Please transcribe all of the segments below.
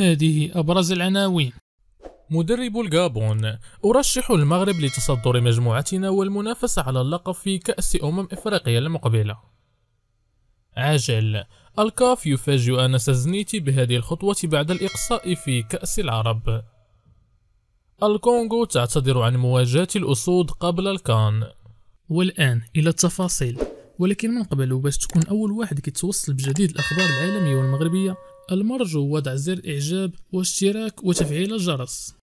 هذه أبرز العناوين مدرب الغابون أرشح المغرب لتصدر مجموعتنا والمنافسة على اللقب في كأس أمم إفريقيا المقبلة عجل الكاف يفاجئ أنس زنيتي بهذه الخطوة بعد الإقصاء في كأس العرب الكونغو تعتذر عن مواجهة الأسود قبل الكان والآن إلى التفاصيل ولكن من قبل وباش تكون أول واحد كيتوصل بجديد الأخبار العالمية والمغربية المرجو وضع زر إعجاب واشتراك وتفعيل الجرس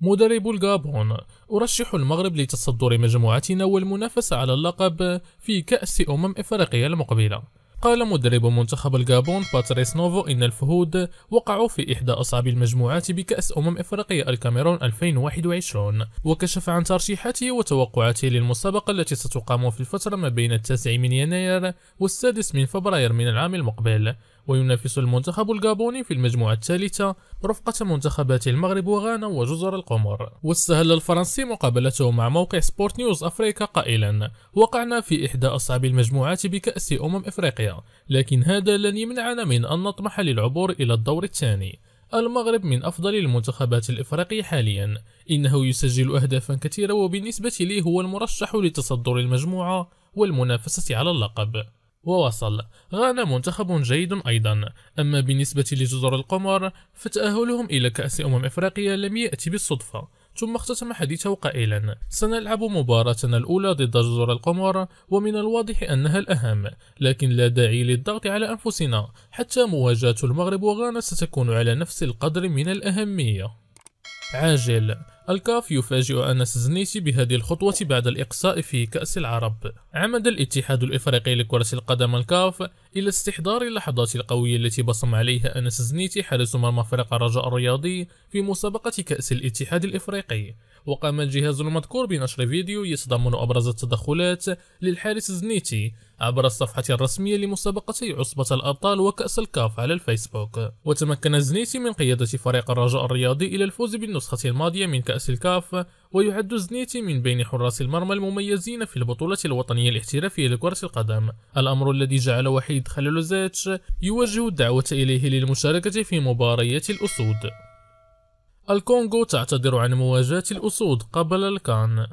مدرب الغابون أرشح المغرب لتصدر مجموعتنا والمنافسة على اللقب في كأس أمم إفريقيا المقبلة قال مدرب منتخب الغابون باتريس نوفو إن الفهود وقعوا في إحدى أصعب المجموعات بكأس أمم إفريقيا الكاميرون 2021 وكشف عن ترشيحاته وتوقعاته للمسابقة التي ستقام في الفترة ما بين التاسع من يناير والسادس من فبراير من العام المقبل وينافس المنتخب الغابوني في المجموعة الثالثة برفقة منتخبات المغرب وغانا وجزر القمر واستهل الفرنسي مقابلته مع موقع سبورت نيوز أفريقيا قائلا وقعنا في إحدى أصعب المجموعات بكأس أمم إفريقيا لكن هذا لن يمنعنا من أن نطمح للعبور إلى الدور الثاني المغرب من أفضل المنتخبات الإفريقية حاليا إنه يسجل أهدافا كثيرة وبالنسبة لي هو المرشح لتصدر المجموعة والمنافسة على اللقب ووصل غانا منتخب جيد أيضا أما بالنسبة لجزر القمر فتأهلهم إلى كأس أمم إفريقيا لم يأتي بالصدفة ثم اختتم حديثه قائلا سنلعب مباراتنا الأولى ضد جزر القمر ومن الواضح أنها الأهم لكن لا داعي للضغط على أنفسنا حتى مواجهة المغرب وغانا ستكون على نفس القدر من الأهمية عاجل الكاف يفاجئ أنس زنيسي بهذه الخطوة بعد الإقصاء في كأس العرب عمد الاتحاد الإفريقي لكرة القدم الكاف إلى استحضار اللحظات القوية التي بصم عليها أنس زنيتي حارس مرمى فريق الرجاء الرياضي في مسابقة كأس الاتحاد الإفريقي وقام الجهاز المذكور بنشر فيديو يتضمن أبرز التدخلات للحارس زنيتي عبر الصفحة الرسمية لمسابقتي عصبة الأبطال وكأس الكاف على الفيسبوك وتمكن زنيتي من قيادة فريق الرجاء الرياضي إلى الفوز بالنسخة الماضية من كأس الكاف ويعد زنيتي من بين حراس المرمى المميزين في البطولة الوطنية الاحترافية لكرة القدم الأمر الذي جعل وحيد خليلوزاتش يوجه الدعوة إليه للمشاركة في مباريات الأسود الكونغو تعتذر عن مواجهة الأسود قبل الكان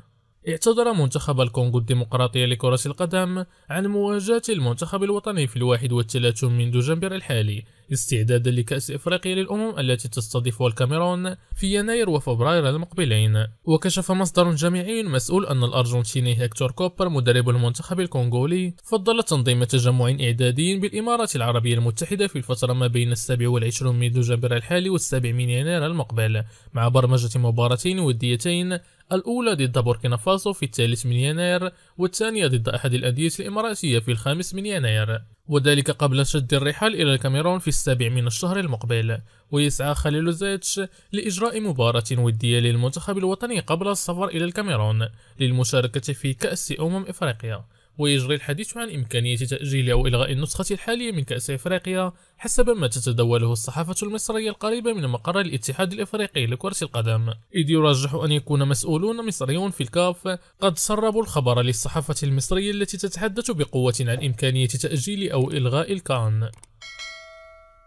اعتذر منتخب الكونغو الديمقراطية لكرة القدم عن مواجهة المنتخب الوطني في الواحد والثلاثون من دجنبر الحالي استعدادا لكأس إفريقيا للأمم التي تستضيفها الكاميرون في يناير وفبراير المقبلين وكشف مصدر جامعي مسؤول أن الأرجنتيني هكتور كوبر مدرب المنتخب الكونغولي فضل تنظيم تجمع إعدادي بالإمارات العربية المتحدة في الفترة ما بين السابع والعشرون من دجنبر الحالي والسابع من يناير المقبل مع برمجة مباراتين وديتين الأولى ضد بوركينا فاسو في الثالث من يناير والثانية ضد أحد الأندية الإماراتية في الخامس من يناير وذلك قبل شد الرحال إلى الكاميرون في السابع من الشهر المقبل ويسعى خليل زيتش لإجراء مباراة ودية للمنتخب الوطني قبل السفر إلى الكاميرون للمشاركة في كأس أمم إفريقيا ويجري الحديث عن إمكانية تأجيل أو إلغاء النسخة الحالية من كأس إفريقيا حسب ما تتداوله الصحافة المصرية القريبة من مقر الاتحاد الإفريقي لكرة القدم إذ يرجح أن يكون مسؤولون مصريون في الكاف قد سربوا الخبر للصحافة المصرية التي تتحدث بقوة عن إمكانية تأجيل أو إلغاء الكان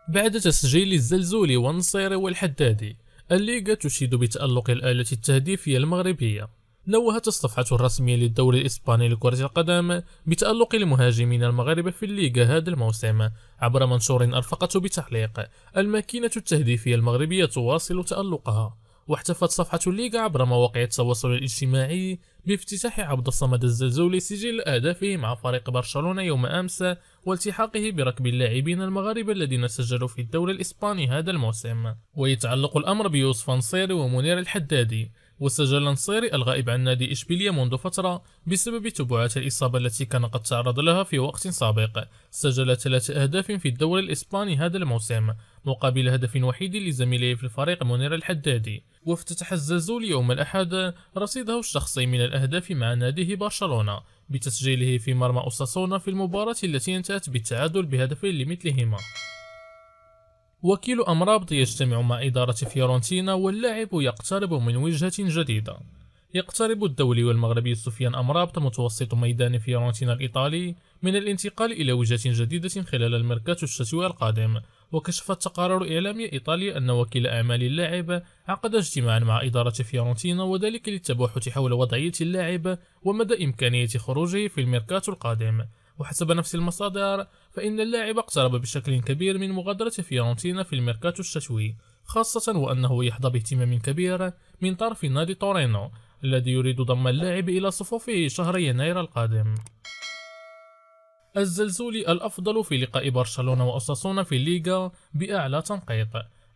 بعد تسجيل الزلزول والنصير والحدادي الليغا تشيد بتألق الآلة التهديفية المغربية نوهت الصفحة الرسمية للدوري الإسباني لكرة القدم بتألق المهاجمين المغاربة في الليغا هذا الموسم عبر منشور أرفقته بتعليق الماكينة التهديفية المغربية تواصل تألقها واحتفت صفحة الليغا عبر مواقع التواصل الاجتماعي بافتتاح عبد الصمد الزلزولي سجل أهدافه مع فريق برشلونة يوم أمس والتحاقه بركب اللاعبين المغاربة الذين سجلوا في الدوري الإسباني هذا الموسم ويتعلق الأمر بيوسف نصير ومنير الحدادي وسجل النصيري الغائب عن نادي إشبيلية منذ فترة بسبب تبعات الإصابة التي كان قد تعرض لها في وقت سابق سجل ثلاثة أهداف في الدوري الإسباني هذا الموسم مقابل هدف وحيد لزميله في الفريق منير الحدادي وافتتح الزازول يوم الأحد رصيده الشخصي من الأهداف مع ناديه برشلونة بتسجيله في مرمى أوساسونا في المباراة التي انتهت بالتعادل بهدفين لمثلهما وكيل أمرابط يجتمع مع إدارة فيورنتينا واللاعب يقترب من وجهة جديدة يقترب الدولي والمغربي سفيان أمرابط متوسط ميدان فيورنتينا الإيطالي من الانتقال إلى وجهة جديدة خلال الميركاتو الشتوي القادم وكشفت تقارير إعلامية إيطالية أن وكيل أعمال اللاعب عقد اجتماعا مع إدارة فيورنتينا وذلك للتباحث حول وضعية اللاعب ومدى إمكانية خروجه في الميركاتو القادم وحسب نفس المصادر فإن اللاعب اقترب بشكل كبير من مغادرة فيورنتينا في الميركاتو الشتوي خاصة وأنه يحظى باهتمام كبير من طرف نادي تورينو الذي يريد ضم اللاعب إلى صفوفه شهر يناير القادم الزلزولي الأفضل في لقاء برشلونة وأساسونا في الليغا بأعلى تنقيط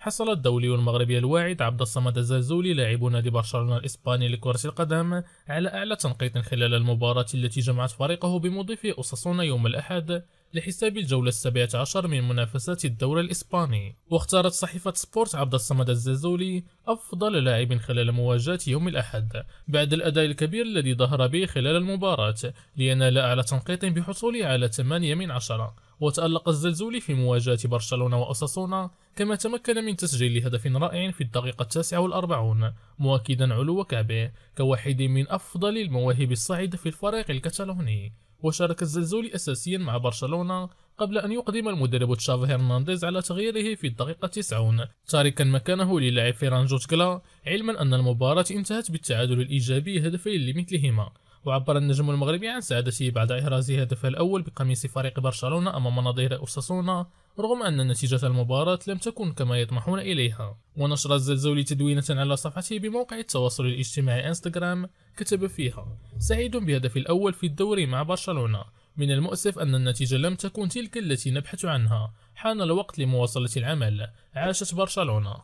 حصل الدولي المغربي الواعد عبد الصمد الزازولي لاعب نادي برشلونة الإسباني لكرة القدم على أعلى تنقيط خلال المباراة التي جمعت فريقه بمضيف أوساسونا يوم الأحد لحساب الجولة السابعة عشر من منافسات الدوري الإسباني واختارت صحيفة سبورت عبد الصمد الزازولي أفضل لاعب خلال مواجهة يوم الأحد بعد الأداء الكبير الذي ظهر به خلال المباراة لينال أعلى تنقيط بحصوله على 8 من 10 وتألق الزلزولي في مواجهة برشلونة وأساسونا كما تمكن من تسجيل هدف رائع في الدقيقة التاسعة والأربعون مؤكدا علو كعبه كواحد من أفضل المواهب الصاعدة في الفريق الكتالوني وشارك الزلزولي أساسيا مع برشلونة قبل أن يقدم المدرب تشافي هرنانديز على تغييره في الدقيقة 90 تاركا مكانه للاعب فيران جوتكلا علما أن المباراة انتهت بالتعادل الإيجابي هدفين لمثلهما وعبر النجم المغربي عن سعادته بعد إحراز هدفه الأول بقميص فريق برشلونة أمام نظير أوساسونا رغم أن نتيجة المباراة لم تكن كما يطمحون إليها ونشر الزلزولي تدوينة على صفحته بموقع التواصل الاجتماعي انستغرام كتب فيها سعيد بهدف الأول في الدوري مع برشلونة من المؤسف أن النتيجة لم تكن تلك التي نبحث عنها حان الوقت لمواصلة العمل عاشت برشلونة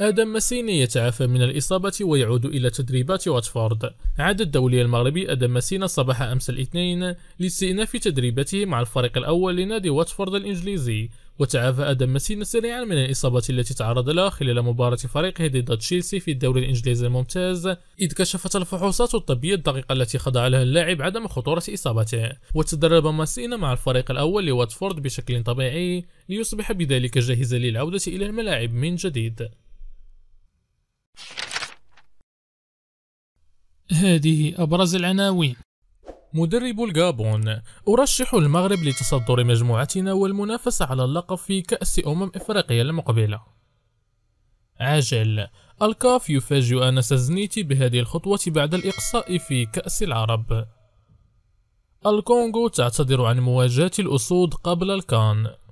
آدم مسيني يتعافى من الإصابة ويعود إلى تدريبات واتفورد عاد الدولي المغربي آدم مسينا صباح أمس الاثنين لاستئناف تدريباته مع الفريق الأول لنادي واتفورد الإنجليزي وتعافى آدم مسين سريعا من الإصابة التي تعرض لها خلال مباراة فريقه ضد تشيلسي في الدوري الإنجليزي الممتاز إذ كشفت الفحوصات الطبية الدقيقة التي خضع لها اللاعب عدم خطورة إصابته وتدرب مسين مع الفريق الأول لواتفورد بشكل طبيعي ليصبح بذلك جاهزا للعودة إلى الملاعب من جديد هذه أبرز العناوين مدرب الجابون أرشح المغرب لتصدر مجموعتنا والمنافسة على اللقب في كأس أمم إفريقيا المقبلة عاجل الكاف يفاجئ أنس الزنيتي بهذه الخطوة بعد الإقصاء في كأس العرب الكونغو تعتذر عن مواجهة الأسود قبل الكان